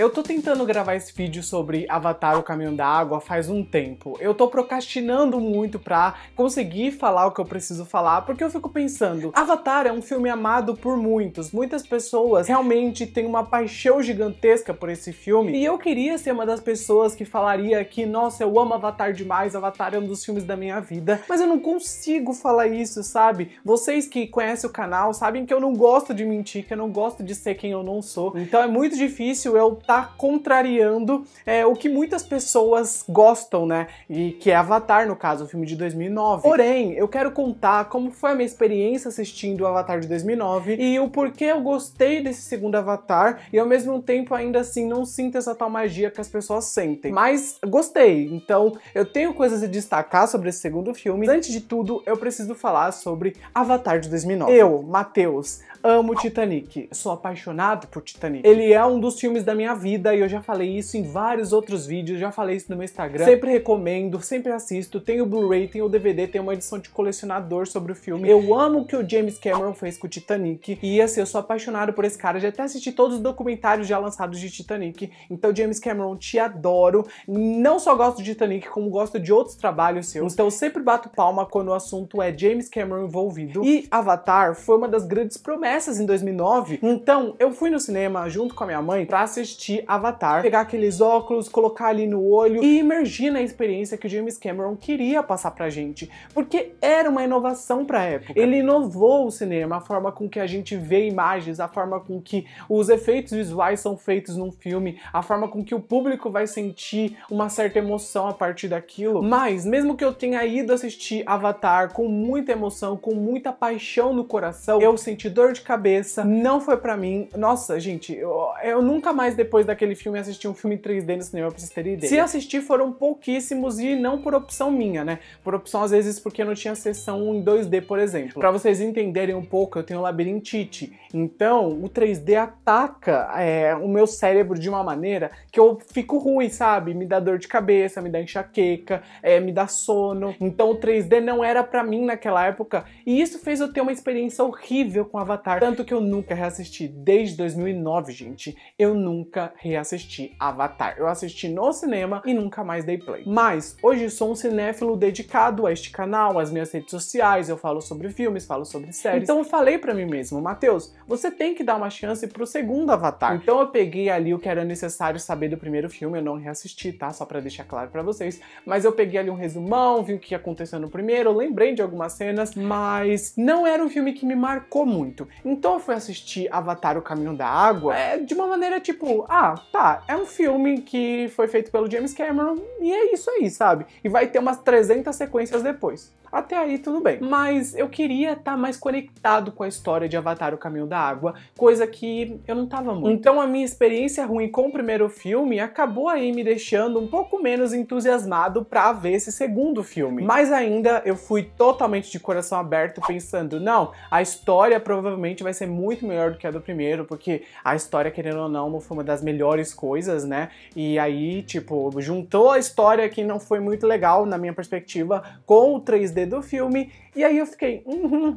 Eu tô tentando gravar esse vídeo sobre Avatar o Caminho da Água faz um tempo. Eu tô procrastinando muito pra conseguir falar o que eu preciso falar, porque eu fico pensando, Avatar é um filme amado por muitos, muitas pessoas realmente têm uma paixão gigantesca por esse filme, e eu queria ser uma das pessoas que falaria que, nossa, eu amo Avatar demais, Avatar é um dos filmes da minha vida, mas eu não consigo falar isso, sabe? Vocês que conhecem o canal sabem que eu não gosto de mentir, que eu não gosto de ser quem eu não sou, então é muito difícil eu está contrariando é, o que muitas pessoas gostam, né? E que é Avatar, no caso, o filme de 2009. Porém, eu quero contar como foi a minha experiência assistindo o Avatar de 2009 e o porquê eu gostei desse segundo Avatar e ao mesmo tempo ainda assim não sinto essa tal magia que as pessoas sentem. Mas gostei, então eu tenho coisas a destacar sobre esse segundo filme. antes de tudo, eu preciso falar sobre Avatar de 2009. Eu, Matheus, amo Titanic, sou apaixonado por Titanic. Ele é um dos filmes da minha vida e eu já falei isso em vários outros vídeos, já falei isso no meu Instagram. Sempre recomendo, sempre assisto, tem o Blu-ray, tem o DVD, tem uma edição de colecionador sobre o filme. Eu amo o que o James Cameron fez com o Titanic e assim, eu sou apaixonado por esse cara, já até assisti todos os documentários já lançados de Titanic. Então James Cameron, te adoro. Não só gosto de Titanic, como gosto de outros trabalhos seus. Então eu sempre bato palma quando o assunto é James Cameron envolvido. E Avatar foi uma das grandes promessas nessas em 2009. Então, eu fui no cinema junto com a minha mãe pra assistir Avatar, pegar aqueles óculos, colocar ali no olho e imergir na experiência que o James Cameron queria passar pra gente, porque era uma inovação pra época. Ele inovou o cinema, a forma com que a gente vê imagens, a forma com que os efeitos visuais são feitos num filme, a forma com que o público vai sentir uma certa emoção a partir daquilo. Mas, mesmo que eu tenha ido assistir Avatar com muita emoção, com muita paixão no coração, eu senti dor de de cabeça, não foi para mim. Nossa, gente, eu, eu, nunca mais depois daquele filme assisti um filme 3D no cinema pra vocês terem ideia. Se assisti, foram pouquíssimos e não por opção minha, né? Por opção, às vezes, porque não tinha sessão em 2D, por exemplo. Para vocês entenderem um pouco, eu tenho labirintite. Então, o 3D ataca é, o meu cérebro de uma maneira que eu fico ruim, sabe? Me dá dor de cabeça, me dá enxaqueca, é, me dá sono. Então, o 3D não era para mim naquela época. E isso fez eu ter uma experiência horrível com Avatar. Avatar, tanto que eu nunca reassisti desde 2009, gente. Eu nunca reassisti Avatar. Eu assisti no cinema e nunca mais dei play. Mas hoje sou um cinéfilo dedicado a este canal, às minhas redes sociais, eu falo sobre filmes, falo sobre séries. Então eu falei para mim mesmo, Matheus, você tem que dar uma chance pro segundo Avatar. Então eu peguei ali o que era necessário saber do primeiro filme, eu não reassisti, tá? Só para deixar claro para vocês, mas eu peguei ali um resumão, vi o que aconteceu no primeiro, lembrei de algumas cenas, mas não era um filme que me marcou muito. Então eu fui assistir Avatar O Caminho da Água é, de uma maneira tipo, ah, tá, é um filme que foi feito pelo James Cameron e é isso aí, sabe? E vai ter umas 300 sequências depois. Até aí tudo bem. Mas eu queria estar tá mais conectado com a história de Avatar O Caminho da Água, coisa que eu não estava muito. Então a minha experiência ruim com o primeiro filme acabou aí me deixando um pouco menos entusiasmado para ver esse segundo filme. Mas ainda eu fui totalmente de coração aberto pensando, não, a história provavelmente vai ser muito melhor do que a do primeiro, porque a história, querendo ou não, foi uma das melhores coisas, né? E aí, tipo, juntou a história que não foi muito legal, na minha perspectiva, com o 3D do filme. E aí eu fiquei, hum, hum,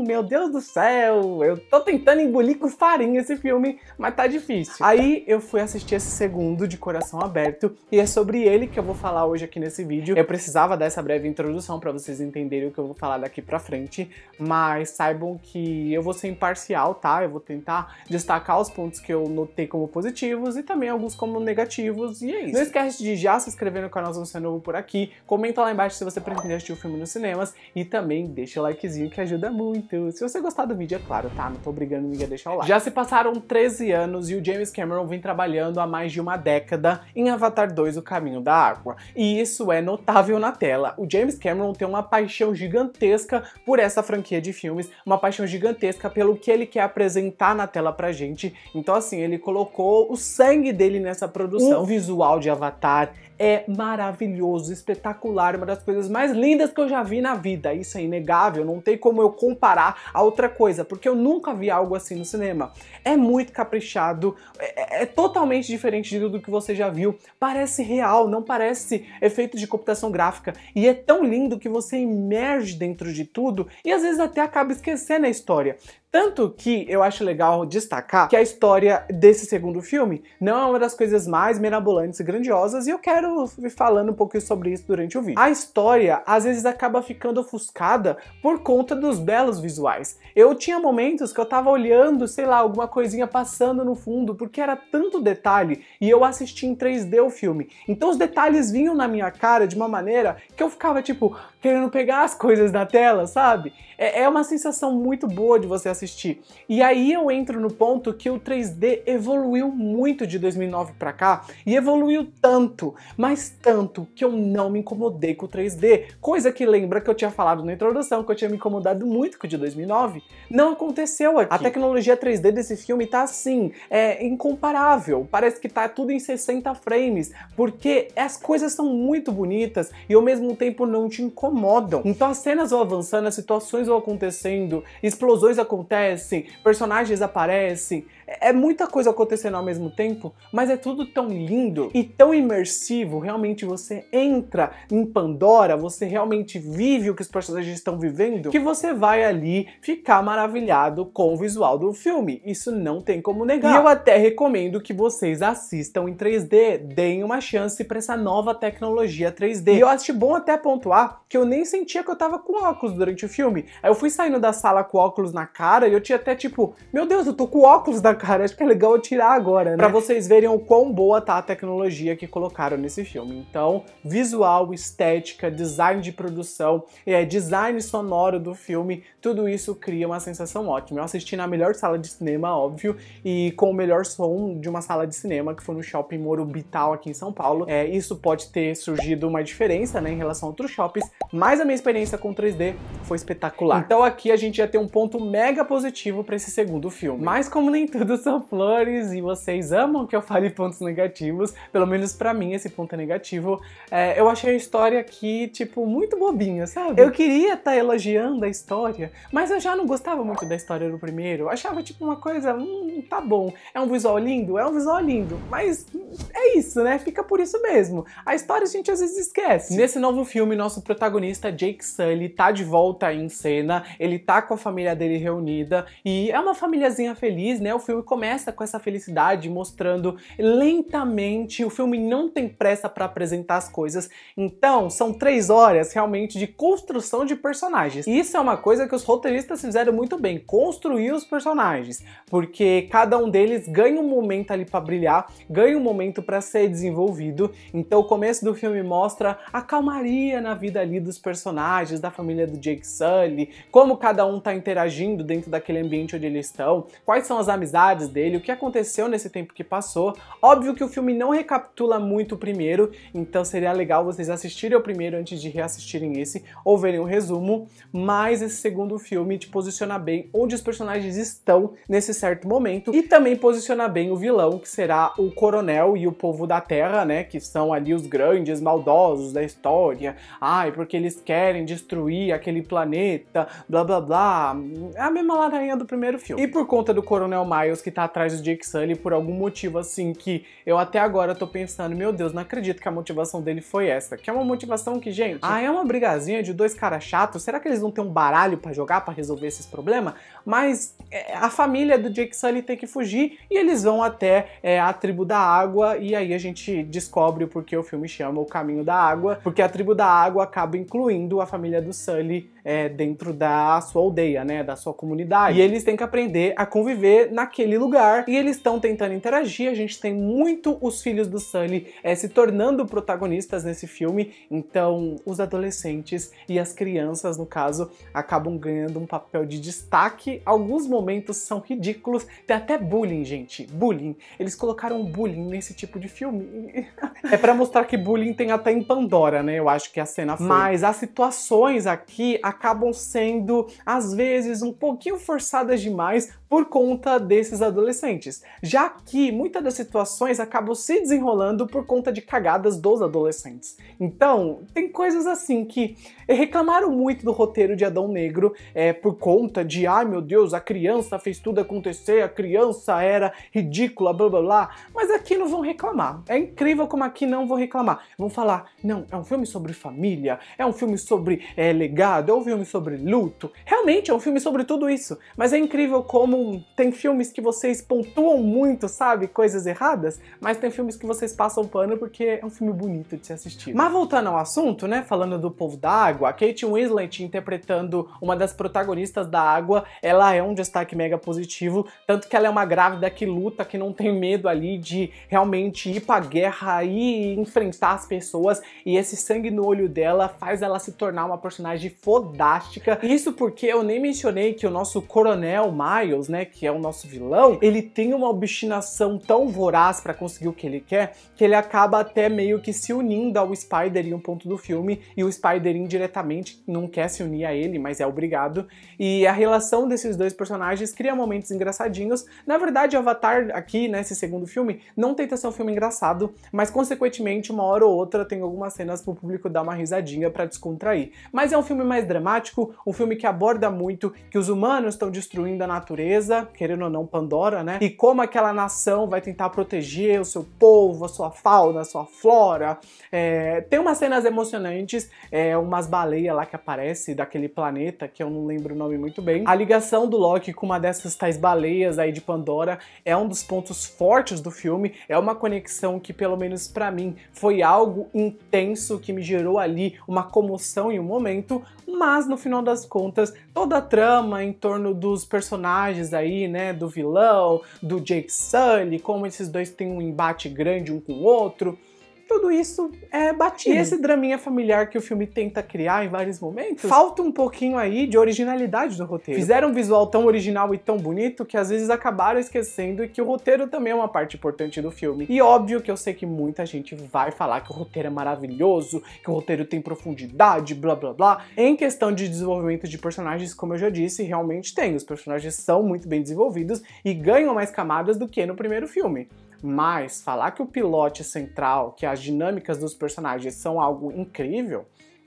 hum meu Deus do céu, eu tô tentando engolir com farinha esse filme, mas tá difícil. Aí eu fui assistir esse segundo de coração aberto, e é sobre ele que eu vou falar hoje aqui nesse vídeo. Eu precisava dessa breve introdução para vocês entenderem o que eu vou falar daqui pra frente, mas saibam que eu vou ser imparcial, tá? Eu vou tentar destacar os pontos que eu notei como positivos e também alguns como negativos, e é isso. Não esquece de já se inscrever no canal se você é novo por aqui, comenta lá embaixo se você pretende assistir o filme nos cinemas e também deixa o likezinho que ajuda muito. Se você gostar do vídeo, é claro, tá? Não tô obrigando ninguém a deixar o like. Já se passaram 13 anos e o James Cameron vem trabalhando há mais de uma década em Avatar 2 O Caminho da Água, e isso é notável na tela. O James Cameron tem uma paixão gigantesca por essa franquia de filmes, uma paixão gigantesca gigantesca pelo que ele quer apresentar na tela pra gente. Então, assim, ele colocou o sangue dele nessa produção. O visual de Avatar é maravilhoso, espetacular, uma das coisas mais lindas que eu já vi na vida. Isso é inegável, não tem como eu comparar a outra coisa, porque eu nunca vi algo assim no cinema. É muito caprichado, é, é, totalmente diferente de tudo que você já viu. Parece real, não parece efeito de computação gráfica. E é tão lindo que você emerge dentro de tudo e às vezes até acaba esquecendo a história. Tanto que eu acho legal destacar que a história desse segundo filme não é uma das coisas mais mirabolantes e grandiosas, e eu quero ir falando um pouquinho sobre isso durante o vídeo. A história às vezes acaba ficando ofuscada por conta dos belos visuais. Eu tinha momentos que eu tava olhando, sei lá, alguma coisinha passando no fundo, porque era tanto detalhe e eu assisti em 3D o filme. Então os detalhes vinham na minha cara de uma maneira que eu ficava tipo querendo pegar as coisas da tela, sabe? É, é uma sensação muito boa de você assistir assistir. E aí eu entro no ponto que o 3D evoluiu muito de 2009 para cá e evoluiu tanto, mas tanto que eu não me incomodei com o 3D, coisa que lembra que eu tinha falado na introdução que eu tinha me incomodado muito com o de 2009. Não aconteceu aqui. A tecnologia 3D desse filme tá assim, é incomparável. Parece que tá tudo em 60 frames, porque as coisas são muito bonitas e ao mesmo tempo não te incomodam. Então as cenas vão avançando, as situações vão acontecendo, explosões acontecem acontecem, personagens aparecem, é muita coisa acontecendo ao mesmo tempo, mas é tudo tão lindo e tão imersivo. Realmente você entra em Pandora, você realmente vive o que os personagens estão vivendo, que você vai ali ficar maravilhado com o visual do filme. Isso não tem como negar. E eu até recomendo que vocês assistam em 3D, deem uma chance para essa nova tecnologia 3D. E eu acho bom até pontuar que eu nem sentia que eu tava com óculos durante o filme. Aí eu fui saindo da sala com óculos na cara e eu tinha até tipo, meu Deus, eu tô com óculos da cara, acho que é legal eu tirar agora, né? Pra vocês verem o quão boa tá a tecnologia que colocaram nesse filme. Então, visual, estética, design de produção, é, design sonoro do filme, tudo isso cria uma sensação ótima. Eu assisti na melhor sala de cinema, óbvio, e com o melhor som de uma sala de cinema, que foi no shopping Morubital aqui em São Paulo. É, isso pode ter surgido uma diferença, né, em relação a outros shoppings, mas a minha experiência com 3D foi espetacular. Então aqui a gente já tem um ponto mega positivo para esse segundo filme. Mas como nem tudo tudo são flores e vocês amam que eu fale pontos negativos, pelo menos para mim esse ponto é negativo. É, eu achei a história aqui, tipo, muito bobinha, sabe? Eu queria estar tá elogiando a história, mas eu já não gostava muito da história do primeiro. Eu achava, tipo, uma coisa, hum, tá bom. É um visual lindo? É um visual lindo, mas é isso, né? Fica por isso mesmo. A história a gente às vezes esquece. Nesse novo filme, nosso protagonista, Jake Sully, tá de volta em cena, ele tá com a família dele reunida e é uma famíliazinha feliz, né? O filme filme começa com essa felicidade, mostrando lentamente. O filme não tem pressa para apresentar as coisas. Então, são três horas realmente de construção de personagens. E isso é uma coisa que os roteiristas fizeram muito bem: construir os personagens. Porque cada um deles ganha um momento ali para brilhar, ganha um momento para ser desenvolvido. Então, o começo do filme mostra a calmaria na vida ali dos personagens, da família do Jake Sully, como cada um tá interagindo dentro daquele ambiente onde eles estão, quais são as amizades dele, o que aconteceu nesse tempo que passou. Óbvio que o filme não recapitula muito o primeiro, então seria legal vocês assistirem o primeiro antes de reassistirem esse ou verem um resumo, mas esse segundo filme te posiciona bem onde os personagens estão nesse certo momento e também posiciona bem o vilão, que será o coronel e o povo da terra, né, que são ali os grandes maldosos da história. Ai, porque eles querem destruir aquele planeta, blá blá blá. É a mesma ladainha do primeiro filme. E por conta do coronel Miles que tá atrás do Jake Sully por algum motivo assim que eu até agora tô pensando, meu Deus, não acredito que a motivação dele foi essa. Que é uma motivação que, gente, ah, é uma brigazinha de dois caras chatos, será que eles não têm um baralho para jogar para resolver esses problemas? Mas é, a família do Jake Sully tem que fugir e eles vão até é, a tribo da água e aí a gente descobre porquê o filme chama O Caminho da Água, porque a tribo da água acaba incluindo a família do Sully é, dentro da sua aldeia, né? Da sua comunidade. E eles têm que aprender a conviver naquele lugar. E eles estão tentando interagir. A gente tem muito os filhos do Sully é, se tornando protagonistas nesse filme. Então, os adolescentes e as crianças, no caso, acabam ganhando um papel de destaque. Alguns momentos são ridículos. Tem até bullying, gente. Bullying. Eles colocaram bullying nesse tipo de filme. é para mostrar que bullying tem até em Pandora, né? Eu acho que é a cena foi. Mas as situações aqui acabam sendo às vezes um pouquinho forçadas demais por conta desses adolescentes, já que muitas das situações acabam se desenrolando por conta de cagadas dos adolescentes. Então, tem coisas assim que reclamaram muito do roteiro de Adão Negro é, por conta de, ai ah, meu Deus, a criança fez tudo acontecer, a criança era ridícula, blá blá blá, mas aqui não vão reclamar. É incrível como aqui não vão reclamar. Vão falar, não, é um filme sobre família, é um filme sobre é, legado, é um filme sobre luto, Exatamente, é um filme sobre tudo isso. Mas é incrível como tem filmes que vocês pontuam muito, sabe, coisas erradas, mas tem filmes que vocês passam pano porque é um filme bonito de se assistir. Mas voltando ao assunto, né, falando do povo da água, a Kate Winslet interpretando uma das protagonistas da água, ela é um destaque mega positivo, tanto que ela é uma grávida que luta, que não tem medo ali de realmente ir pra guerra e enfrentar as pessoas, e esse sangue no olho dela faz ela se tornar uma personagem fodástica. Isso porque eu nem mencionei que o nosso coronel Miles, né, que é o nosso vilão, ele tem uma obstinação tão voraz para conseguir o que ele quer, que ele acaba até meio que se unindo ao Spider em um ponto do filme, e o Spider indiretamente não quer se unir a ele, mas é obrigado. E a relação desses dois personagens cria momentos engraçadinhos. Na verdade, Avatar aqui, nesse segundo filme, não tenta ser um filme engraçado, mas consequentemente, uma hora ou outra tem algumas cenas pro público dar uma risadinha para descontrair. Mas é um filme mais dramático, um filme que aborda muito que os humanos estão destruindo a natureza, querendo ou não, Pandora, né? E como aquela nação vai tentar proteger o seu povo, a sua fauna, a sua flora. É, tem umas cenas emocionantes, é, umas baleias lá que aparece daquele planeta, que eu não lembro o nome muito bem. A ligação do Loki com uma dessas tais baleias aí de Pandora é um dos pontos fortes do filme, é uma conexão que, pelo menos para mim, foi algo intenso que me gerou ali uma comoção em um momento, mas no final das contas toda a trama em torno dos personagens aí, né, do vilão, do Jake Sully, como esses dois têm um embate grande um com o outro tudo isso é batido. E esse draminha familiar que o filme tenta criar em vários momentos, falta um pouquinho aí de originalidade do roteiro. Fizeram um visual tão original e tão bonito que às vezes acabaram esquecendo que o roteiro também é uma parte importante do filme. E óbvio que eu sei que muita gente vai falar que o roteiro é maravilhoso, que o roteiro tem profundidade, blá blá blá. Em questão de desenvolvimento de personagens, como eu já disse, realmente tem. Os personagens são muito bem desenvolvidos e ganham mais camadas do que no primeiro filme. Mas falar que o pilote central, que as dinâmicas dos personagens são algo incrível,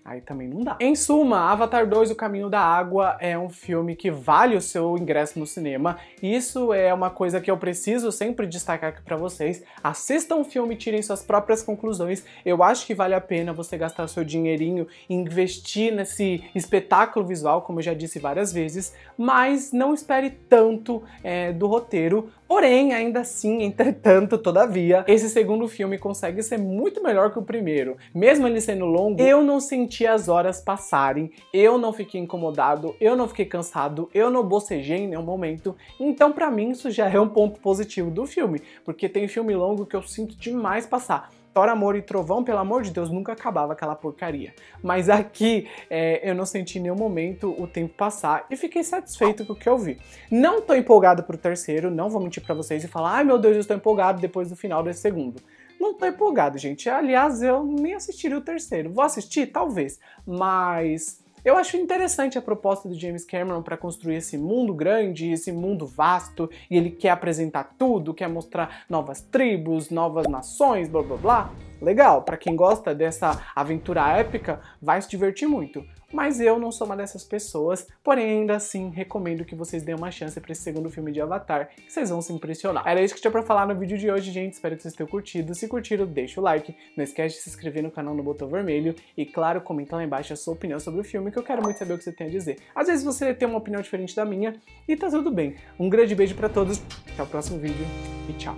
Aí também não dá. Em suma, Avatar 2, O Caminho da Água é um filme que vale o seu ingresso no cinema. Isso é uma coisa que eu preciso sempre destacar aqui pra vocês. Assistam o filme e tirem suas próprias conclusões. Eu acho que vale a pena você gastar seu dinheirinho e investir nesse espetáculo visual, como eu já disse várias vezes, mas não espere tanto é, do roteiro. Porém, ainda assim, entretanto, todavia, esse segundo filme consegue ser muito melhor que o primeiro. Mesmo ele sendo longo, eu não senti senti as horas passarem, eu não fiquei incomodado, eu não fiquei cansado, eu não bocejei em nenhum momento. Então, para mim, isso já é um ponto positivo do filme, porque tem filme longo que eu sinto demais passar. Thor, Amor e Trovão, pelo amor de Deus, nunca acabava aquela porcaria. Mas aqui é, eu não senti em nenhum momento o tempo passar e fiquei satisfeito com o que eu vi. Não tô empolgado pro terceiro, não vou mentir para vocês e falar, ai meu Deus, eu estou empolgado depois do final desse segundo. Não tô empolgado, gente. Aliás, eu nem assistiria o terceiro. Vou assistir? Talvez. Mas eu acho interessante a proposta do James Cameron para construir esse mundo grande, esse mundo vasto, e ele quer apresentar tudo, quer mostrar novas tribos, novas nações, blá blá blá legal, para quem gosta dessa aventura épica, vai se divertir muito. Mas eu não sou uma dessas pessoas, porém ainda assim recomendo que vocês deem uma chance para esse segundo filme de Avatar, que vocês vão se impressionar. Era isso que tinha para falar no vídeo de hoje, gente. Espero que vocês tenham curtido. Se curtiram, deixa o like, não esquece de se inscrever no canal no botão vermelho e claro, comenta lá embaixo a sua opinião sobre o filme, que eu quero muito saber o que você tem a dizer. Às vezes você tem uma opinião diferente da minha e tá tudo bem. Um grande beijo para todos, até o próximo vídeo e tchau.